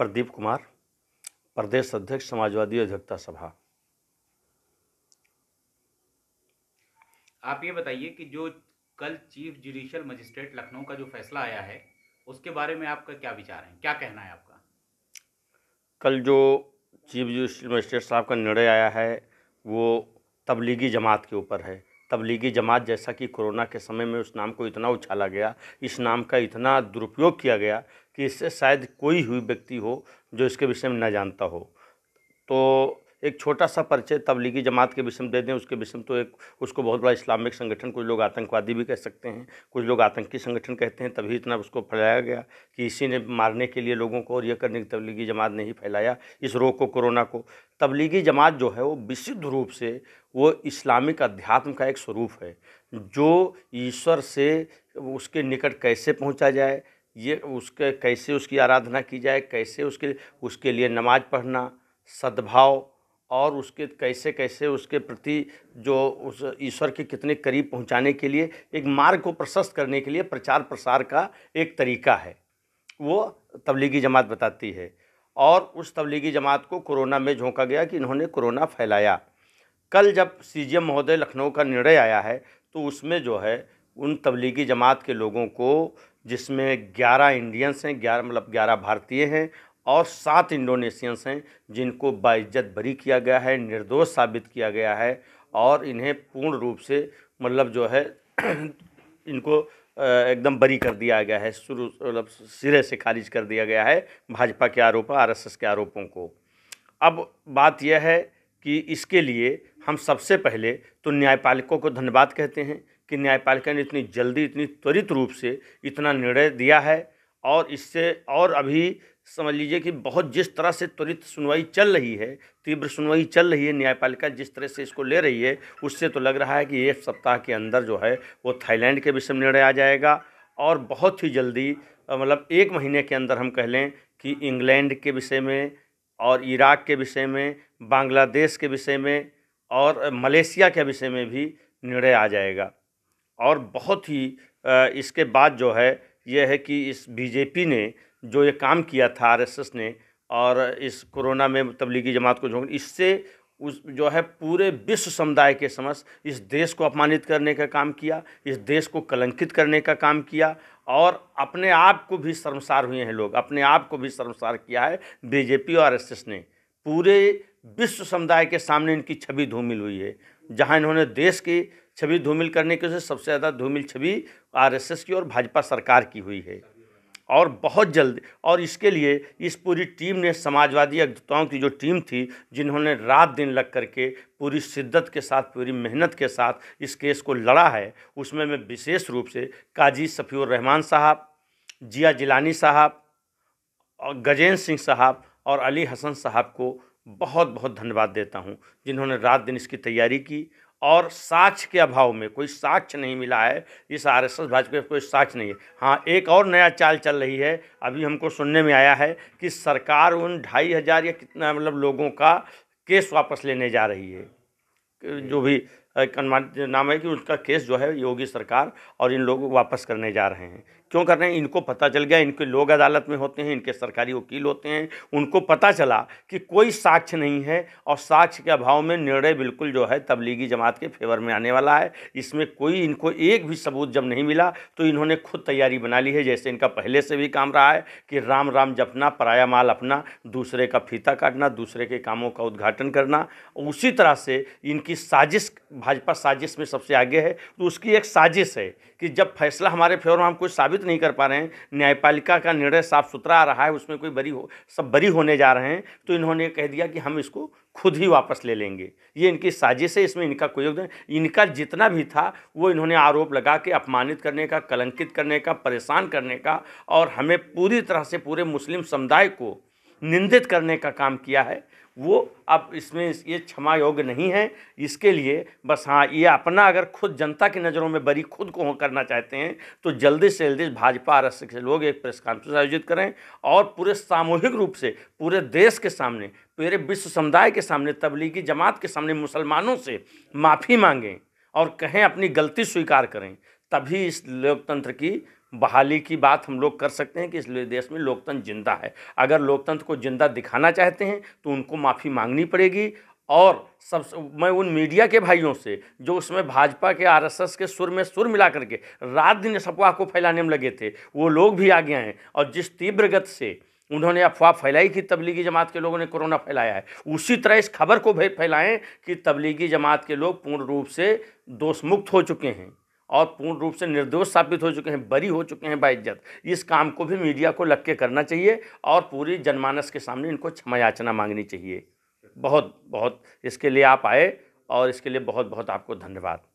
प्रदीप कुमार प्रदेश अध्यक्ष समाजवादी अधिवक्ता सभा आप ये बताइए कि जो कल चीफ जुडिशियल मजिस्ट्रेट लखनऊ का जो फैसला आया है उसके बारे में आपका क्या विचार है क्या कहना है आपका कल जो चीफ जुडिशियल मजिस्ट्रेट साहब का निर्णय आया है वो तबलीगी जमात के ऊपर है तबलीगी जमात जैसा कि कोरोना के समय में उस नाम को इतना उछाला गया इस नाम का इतना दुरुपयोग किया गया कि इससे शायद कोई हुई व्यक्ति हो जो इसके विषय में न जानता हो तो एक छोटा सा परिचय तबलीगी जमात के विषय में दे दें उसके विषय में तो एक उसको बहुत बड़ा इस्लामिक संगठन कुछ लोग आतंकवादी भी कह सकते हैं कुछ लोग आतंकी संगठन कहते हैं तभी इतना उसको फैलाया गया कि इसी ने मारने के लिए लोगों को और यह करने की तबलीगी जमात ने ही फैलाया इस रोग को कोरोना को तबलीगी जमात जो है वो विशुद्ध रूप से वो इस्लामिक अध्यात्म का एक स्वरूप है जो ईश्वर से उसके निकट कैसे पहुँचा जाए ये उसके कैसे उसकी आराधना की जाए कैसे उसके उसके लिए नमाज पढ़ना सद्भाव और उसके कैसे कैसे उसके प्रति जो उस ईश्वर के कितने करीब पहुंचाने के लिए एक मार्ग को प्रशस्त करने के लिए प्रचार प्रसार का एक तरीका है वो तबलीगी जमात बताती है और उस तबलीगी जमात को कोरोना में झोंका गया कि इन्होंने कोरोना फैलाया कल जब सी जी एम महोदय लखनऊ का निर्णय आया है तो उसमें जो है उन तबलीगी जमात के लोगों को जिसमें ग्यारह इंडियंस हैं ग्यारह मतलब ग्यारह भारतीय हैं और सात इंडोनेशियंस हैं जिनको बाइज्जत बरी किया गया है निर्दोष साबित किया गया है और इन्हें पूर्ण रूप से मतलब जो है इनको एकदम बरी कर दिया गया है शुरू मतलब सिरे से खारिज कर दिया गया है भाजपा के आरोप आरएसएस के आरोपों को अब बात यह है कि इसके लिए हम सबसे पहले तो न्यायपालिकों को धन्यवाद कहते हैं कि न्यायपालिका ने इतनी जल्दी इतनी त्वरित रूप से इतना निर्णय दिया है और इससे और अभी समझ लीजिए कि बहुत जिस तरह से त्वरित सुनवाई चल रही है तीव्र सुनवाई चल रही है न्यायपालिका जिस तरह से इसको ले रही है उससे तो लग रहा है कि एक सप्ताह के अंदर जो है वो थाईलैंड के विषय में निर्णय आ जाएगा और बहुत ही जल्दी मतलब एक महीने के अंदर हम कह लें कि इंग्लैंड के विषय में और इराक़ के विषय में बांग्लादेश के विषय में और मलेशिया के विषय में भी निर्णय आ जाएगा और बहुत ही इसके बाद जो है यह है कि इस बीजेपी ने जो ये काम किया था आर एस एस ने और इस कोरोना में तबलीगी जमात को झोंक इससे उस जो है पूरे विश्व समुदाय के समक्ष इस देश को अपमानित करने का काम किया इस देश को कलंकित करने का काम किया और अपने आप को भी शर्मसार हुए हैं लोग अपने आप को भी शर्मसार किया है बीजेपी और आरएसएस ने पूरे विश्व समुदाय के सामने इनकी छवि धूमिल हुई है जहाँ इन्होंने देश की छवि धूमिल करने की वजह से सबसे ज़्यादा धूमिल छवि आरएसएस की और भाजपा सरकार की हुई है और बहुत जल्द और इसके लिए इस पूरी टीम ने समाजवादी एकजुटताओं की जो टीम थी जिन्होंने रात दिन लग करके पूरी शिद्दत के साथ पूरी मेहनत के साथ इस केस को लड़ा है उसमें मैं विशेष रूप से काजी सफ़ीर रहमान साहब जिया जिलानी साहब और गजेंद्र सिंह साहब और अली हसन साहब को बहुत बहुत धन्यवाद देता हूँ जिन्होंने रात दिन इसकी तैयारी की और साक्ष के अभाव में कोई साक्ष नहीं मिला है इस आर एस एस भाजपा कोई साक्ष नहीं है हाँ एक और नया चाल चल रही है अभी हमको सुनने में आया है कि सरकार उन ढाई हज़ार या कितना मतलब लोगों का केस वापस लेने जा रही है जो भी नाम है कि उसका केस जो है योगी सरकार और इन लोग वापस करने जा रहे हैं क्यों कर रहे हैं इनको पता चल गया इनके लोग अदालत में होते हैं इनके सरकारी वकील होते हैं उनको पता चला कि कोई साक्ष्य नहीं है और साक्ष्य के अभाव में निर्णय बिल्कुल जो है तबलीगी जमात के फेवर में आने वाला है इसमें कोई इनको एक भी सबूत जब नहीं मिला तो इन्होंने खुद तैयारी बना ली है जैसे इनका पहले से भी काम रहा है कि राम राम जपना पराया माल अपना दूसरे का फीता काटना दूसरे के कामों का उद्घाटन करना उसी तरह से इनकी साजिश भाजपा साजिश में सबसे आगे है तो उसकी एक साजिश है कि जब फैसला हमारे फेवर में हम कुछ साबित नहीं कर पा रहे हैं न्यायपालिका का निर्णय साफ सुथरा आ रहा है उसमें कोई बरी हो सब बरी होने जा रहे हैं तो इन्होंने कह दिया कि हम इसको खुद ही वापस ले लेंगे ये इनकी साजिश है इसमें इनका कोई योगदान इनका जितना भी था वो इन्होंने आरोप लगा के अपमानित करने का कलंकित करने का परेशान करने का और हमें पूरी तरह से पूरे मुस्लिम समुदाय को निंदित करने का काम किया है वो अब इसमें ये क्षमा योग्य नहीं है इसके लिए बस हाँ ये अपना अगर खुद जनता की नज़रों में बरी खुद को करना चाहते हैं तो जल्दी से जल्दी भाजपा आरक्षक के लोग एक प्रेस कॉन्फ्रेंस आयोजित करें और पूरे सामूहिक रूप से पूरे देश के सामने पूरे विश्व समुदाय के सामने तबलीगी जमात के सामने मुसलमानों से माफ़ी मांगें और कहें अपनी गलती स्वीकार करें तभी इस लोकतंत्र की बहाली की बात हम लोग कर सकते हैं कि इस देश में लोकतंत्र जिंदा है अगर लोकतंत्र को जिंदा दिखाना चाहते हैं तो उनको माफ़ी मांगनी पड़ेगी और सब मैं उन मीडिया के भाइयों से जो उसमें भाजपा के आरएसएस के सुर में सुर मिला करके रात दिन इस अफवाह को फैलाने में लगे थे वो लोग भी आ गए हैं और जिस तीव्र गत से उन्होंने अफवाह फैलाई कि तबलीगी जमात के लोगों ने कोरोना फैलाया है उसी तरह इस खबर को फैलाएं कि तबलीगी जमात के लोग पूर्ण रूप से दोषमुक्त हो चुके हैं और पूर्ण रूप से निर्दोष साबित हो चुके हैं बरी हो चुके हैं बाइज्जत इस काम को भी मीडिया को लग के करना चाहिए और पूरी जनमानस के सामने इनको क्षमा याचना मांगनी चाहिए बहुत बहुत इसके लिए आप आए और इसके लिए बहुत बहुत आपको धन्यवाद